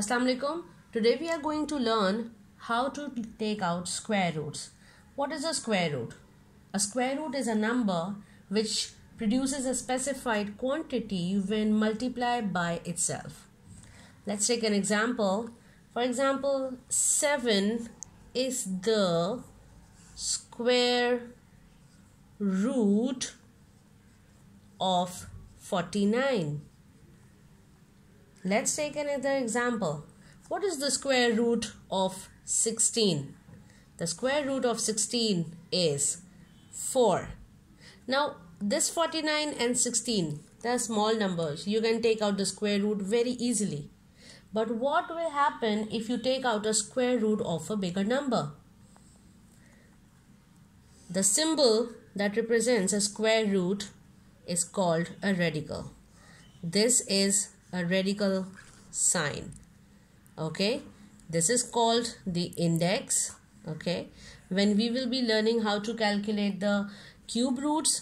Assalamualaikum. alaikum. Today we are going to learn how to take out square roots. What is a square root? A square root is a number which produces a specified quantity when multiplied by itself. Let's take an example. For example, 7 is the square root of 49. Let's take another example. What is the square root of 16? The square root of 16 is 4. Now, this 49 and 16, they're small numbers. You can take out the square root very easily. But what will happen if you take out a square root of a bigger number? The symbol that represents a square root is called a radical. This is a radical sign okay this is called the index okay when we will be learning how to calculate the cube roots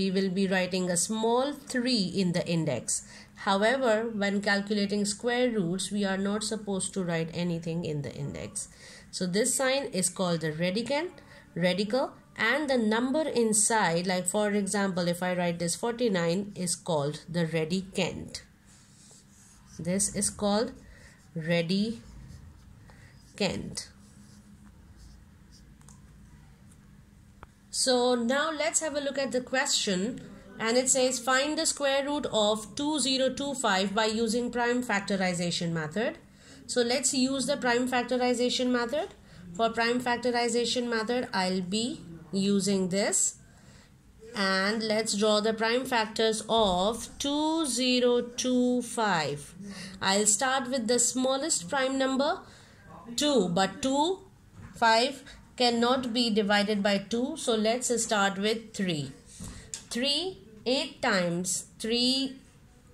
we will be writing a small 3 in the index however when calculating square roots we are not supposed to write anything in the index so this sign is called the radicand radical and the number inside like for example if i write this 49 is called the radicand this is called ready kent So now let's have a look at the question and it says find the square root of 2025 by using prime factorization method. So let's use the prime factorization method. For prime factorization method I'll be using this and let's draw the prime factors of 2025 i'll start with the smallest prime number 2 but 2 5 cannot be divided by 2 so let's start with 3 3 8 times 3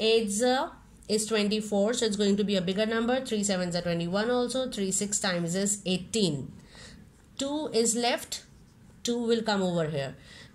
eight is uh, 24 so it's going to be a bigger number 3 7s are 21 also 3 6 times is 18 2 is left 2 will come over here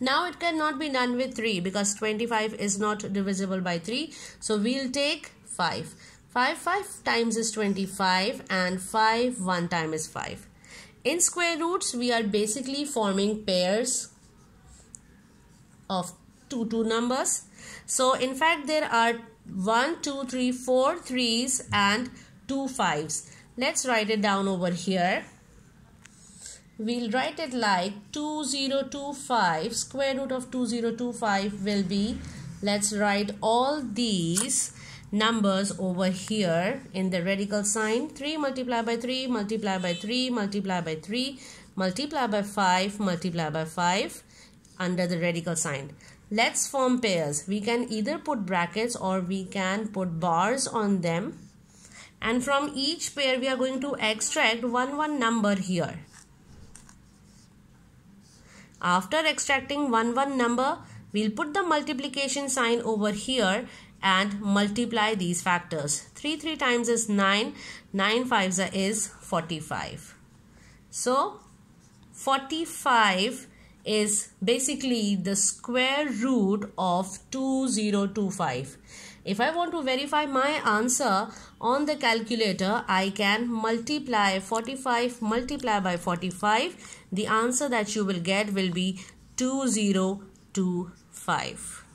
Now it cannot be done with 3 because 25 is not divisible by 3. So we'll take 5. 5 5 times is 25 and 5 1 time is 5. In square roots we are basically forming pairs of 2 2 numbers. So in fact there are 1 2 3 4 threes and 2 fives. Let's write it down over here we'll write it like 2025 square root of 2025 will be let's write all these numbers over here in the radical sign 3 multiplied by 3 multiplied by 3 multiplied by 3 multiplied by 5 multiplied by 5 under the radical sign let's form pairs we can either put brackets or we can put bars on them and from each pair we are going to extract one one number here after extracting 1 1 number, we'll put the multiplication sign over here and multiply these factors. 3 3 times is 9, 9 5s is 45. So 45 is basically the square root of 2025. If I want to verify my answer on the calculator, I can multiply 45 multiply by 45. The answer that you will get will be 2025.